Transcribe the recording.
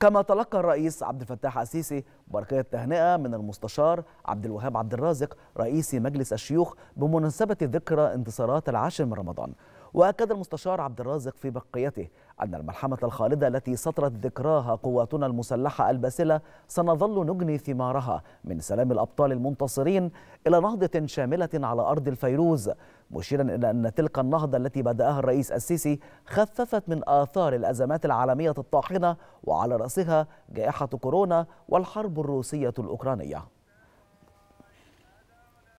كما تلقى الرئيس عبد الفتاح السيسي بركية تهنئة من المستشار عبد الوهاب عبد الرازق رئيس مجلس الشيوخ بمناسبة ذكرى انتصارات العاشر من رمضان وأكد المستشار عبد الرازق في بقيته أن الملحمة الخالدة التي سطرت ذكراها قواتنا المسلحة الباسلة سنظل نجني ثمارها من سلام الأبطال المنتصرين إلى نهضة شاملة على أرض الفيروز مشيرا إلى أن تلك النهضة التي بدأها الرئيس السيسي خففت من آثار الأزمات العالمية الطاحنة وعلى رأسها جائحة كورونا والحرب الروسية الأوكرانية